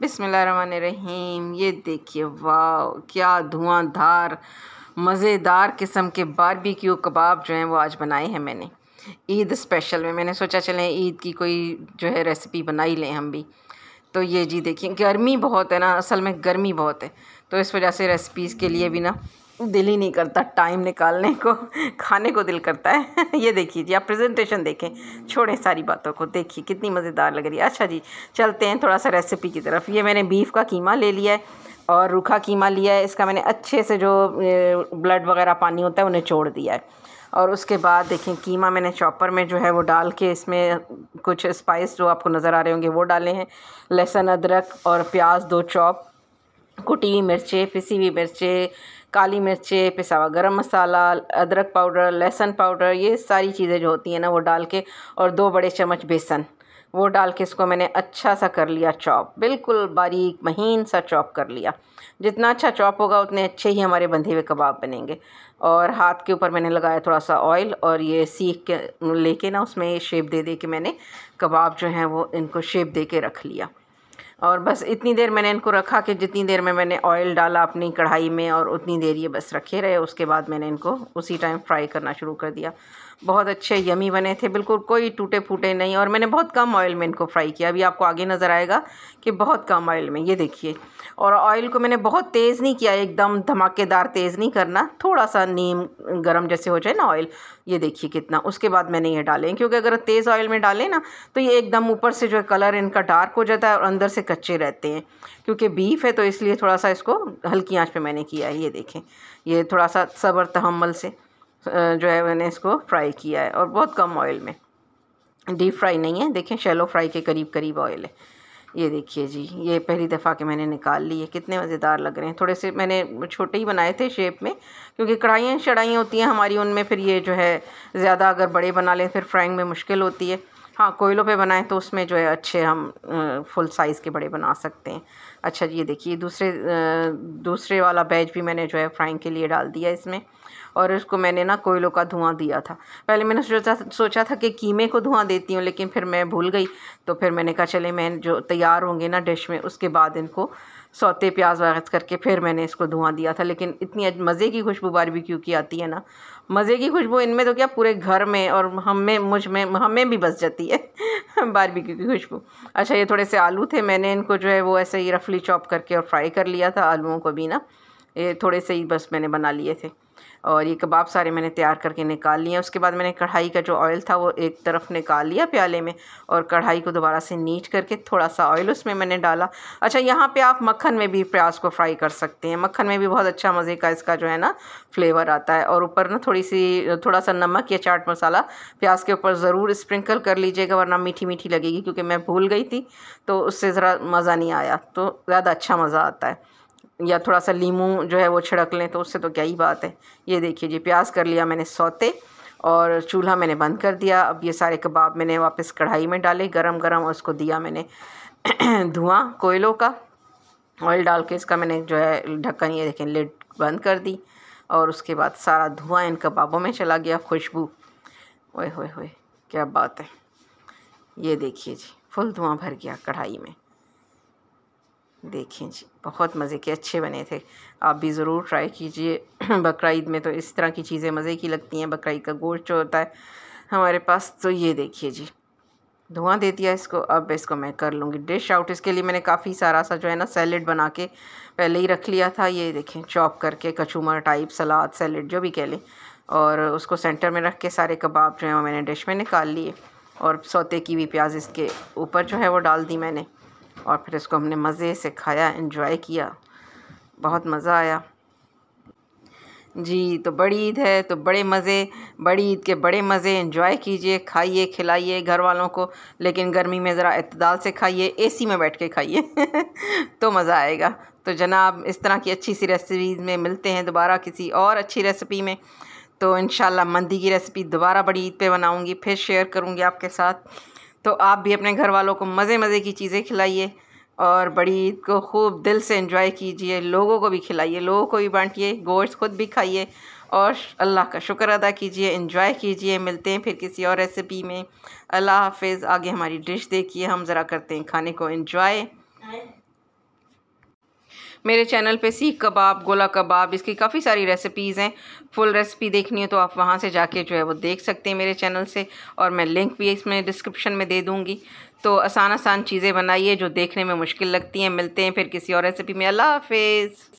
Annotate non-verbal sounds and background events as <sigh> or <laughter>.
बिसमीम ये देखिए वाह क्या धुआंधार मज़ेदार किस्म के बारबेक्यू कबाब जो हैं वो आज बनाए हैं मैंने ईद स्पेशल में मैंने सोचा चलें ईद की कोई जो है रेसिपी बनाई लें हम भी तो ये जी देखिए गर्मी बहुत है ना असल में गर्मी बहुत है तो इस वजह से रेसिपीज़ के लिए भी ना दिल ही नहीं करता टाइम निकालने को खाने को दिल करता है <laughs> ये देखिए जी आप प्रेजेंटेशन देखें छोड़ें सारी बातों को देखिए कितनी मज़ेदार लग रही है अच्छा जी चलते हैं थोड़ा सा रेसिपी की तरफ ये मैंने बीफ का कीमा ले लिया है और रूखा कीमा लिया है इसका मैंने अच्छे से जो ब्लड वगैरह पानी होता है उन्हें छोड़ दिया है और उसके बाद देखें कीमा मैंने चॉपर में जो है वो डाल के इसमें कुछ स्पाइस जो आपको नज़र आ रहे होंगे वो डाले हैं लहसुन अदरक और प्याज दो चॉप कुटी हुई मिर्चें पिसी हुई मिर्चें काली मिर्चें पिसा हुआ गर्म मसाला अदरक पाउडर लहसुन पाउडर ये सारी चीज़ें जो होती हैं ना वो डाल के और दो बड़े चम्मच बेसन वो डाल के इसको मैंने अच्छा सा कर लिया चॉप बिल्कुल बारीक महीन सा चॉप कर लिया जितना अच्छा चॉप होगा उतने अच्छे ही हमारे बंधे हुए कबाब बनेंगे और हाथ के ऊपर मैंने लगाया थोड़ा सा ऑयल और ये सीख के लेके ना उसमें शेप दे दे के मैंने कबाब जो हैं वो इनको शेप दे के रख लिया और बस इतनी देर मैंने इनको रखा कि जितनी देर में मैंने ऑयल डाला अपनी कढ़ाई में और उतनी देर ये बस रखे रहे उसके बाद मैंने इनको उसी टाइम फ्राई करना शुरू कर दिया बहुत अच्छे यमी बने थे बिल्कुल कोई टूटे फूटे नहीं और मैंने बहुत कम ऑयल में इनको फ्राई किया अभी आपको आगे नज़र आएगा कि बहुत कम ऑयल में ये देखिए और ऑयल को मैंने बहुत तेज़ नहीं किया एकदम धमाकेदार तेज़ नहीं करना थोड़ा सा नीम गर्म जैसे हो जाए ना ऑयल ये देखिए कितना उसके बाद मैंने ये डाले क्योंकि अगर तेज़ ऑयल में डालें ना तो ये एकदम ऊपर से जो है कलर इनका डार्क हो जाता है और अंदर से कच्चे रहते हैं क्योंकि बीफ है तो इसलिए थोड़ा सा इसको हल्की आँच पर मैंने किया है ये देखें ये थोड़ा सा सब्र तहमल से जो है मैंने इसको फ्राई किया है और बहुत कम ऑयल में डीप फ्राई नहीं है देखें शेलो फ्राई के करीब करीब ऑयल है ये देखिए जी ये पहली दफ़ा के मैंने निकाल ली है कितने मज़ेदार लग रहे हैं थोड़े से मैंने छोटे ही बनाए थे शेप में क्योंकि कढ़ाइयाँ शढ़ाइयाँ होती हैं हमारी उनमें फिर ये जो है ज़्यादा अगर बड़े बना लें फिर फ्राइंग में मुश्किल होती है हाँ कोयलों पे बनाएं तो उसमें जो है अच्छे हम फुल साइज़ के बड़े बना सकते हैं अच्छा ये देखिए दूसरे दूसरे वाला बैच भी मैंने जो है फ्राइंग के लिए डाल दिया इसमें और इसको मैंने ना कोयलों का धुआं दिया था पहले मैंने सोचा सोचा था कि कीमे को धुआं देती हूँ लेकिन फिर मैं भूल गई तो फिर मैंने कहा चले मैं जो तैयार होंगे ना डिश में उसके बाद इनको सौते प्याज वगैरह करके फिर मैंने इसको धुआं दिया था लेकिन इतनी मज़े की खुशबू बारबेक्यू की आती है ना मज़े की खुशबू इनमें तो क्या पूरे घर में और हम में मुझ में हमें भी बस जाती है बारबेक्यू <laughs> की खुशबू अच्छा ये थोड़े से आलू थे मैंने इनको जो है वो ऐसे ही रफली चॉप करके और फ्राई कर लिया था आलूओं को भी ना ये थोड़े से ही बस मैंने बना लिए थे और ये कबाब सारे मैंने तैयार करके निकाल लिए उसके बाद मैंने कढ़ाई का जो ऑयल था वो एक तरफ निकाल लिया प्याले में और कढ़ाई को दोबारा से नीट करके थोड़ा सा ऑयल उसमें मैंने डाला अच्छा यहाँ पे आप मक्खन में भी प्याज को फ्राई कर सकते हैं मक्खन में भी बहुत अच्छा मज़े का इसका जो है ना फ्लेवर आता है और ऊपर ना थोड़ी सी थोड़ा सा नमक या चाट मसाला प्याज के ऊपर ज़रूर स्प्रिंकल कर लीजिएगा वरना मीठी मीठी लगेगी क्योंकि मैं भूल गई थी तो उससे ज़रा मज़ा नहीं आया तो ज़्यादा अच्छा मज़ा आता है या थोड़ा सा लीमू जो है वो छिड़क लें तो उससे तो क्या ही बात है ये देखिए जी प्याज कर लिया मैंने सौते और चूल्हा मैंने बंद कर दिया अब ये सारे कबाब मैंने वापस कढ़ाई में डाले गरम गरम और उसको दिया मैंने <clears throat> धुआं कोयलों का ऑयल डाल के इसका मैंने जो है ढक्कन ये देखें लिड बंद कर दी और उसके बाद सारा धुआं इन कबाबों में चला गया खुशबू ओए होए क्या बात है ये देखिए जी फुल धुआँ भर गया कढ़ाई में देखें जी बहुत मज़े के अच्छे बने थे आप भी ज़रूर ट्राई कीजिए <clears throat> बकर में तो इस तरह की चीज़ें मज़े की लगती हैं बकरा का गोश्त जो होता है हमारे पास तो ये देखिए जी धुआं दे दिया इसको अब इसको मैं कर लूँगी डिश आउट इसके लिए मैंने काफ़ी सारा सा जो है ना सैलड बना के पहले ही रख लिया था ये देखें चॉप करके कचूमर टाइप सलाद सैलड जो भी कह लें और उसको सेंटर में रख के सारे कबाब जो हैं वो मैंने डिश में निकाल लिए और सोते की भी प्याज इसके ऊपर जो है वो डाल दी मैंने और फिर इसको हमने मज़े से खाया इन्जॉय किया बहुत मज़ा आया जी तो बड़ी ईद है तो बड़े मज़े बड़ी ईद के बड़े मज़े इन्जॉय कीजिए खाइए खिलाइए घर वालों को लेकिन गर्मी में ज़रा इतदाल से खाइए एसी में बैठ के खाइए <laughs> तो मज़ा आएगा तो जनाब इस तरह की अच्छी सी रेसिपीज़ में मिलते हैं दोबारा किसी और अच्छी रेसिपी में तो इन मंदी की रेसिपी दोबारा बड़ी ईद पर बनाऊँगी फिर शेयर करूँगी आपके साथ तो आप भी अपने घर वालों को मज़े मज़े की चीज़ें खिलाइए और बड़ी ईद को खूब दिल से इंजॉय कीजिए लोगों को भी खिलाइए लोगों को भी बांटिए गोश्त खुद भी खाइए और अल्लाह का शुक्र अदा कीजिए इंजॉय कीजिए मिलते हैं फिर किसी और रेसिपी में अल्लाह हाफिज़ आगे हमारी डिश देखिए हम ज़रा करते हैं खाने को इंजॉय मेरे चैनल पे सीख कबाब गोला कबाब इसकी काफ़ी सारी रेसिपीज़ हैं फुल रेसिपी देखनी है तो आप वहाँ से जाके जो है वो देख सकते हैं मेरे चैनल से और मैं लिंक भी इसमें डिस्क्रिप्शन में दे दूँगी तो आसान आसान चीज़ें बनाइए जो देखने में मुश्किल लगती हैं मिलते हैं फिर किसी और रेसिपी में अल्लाह हाफिज़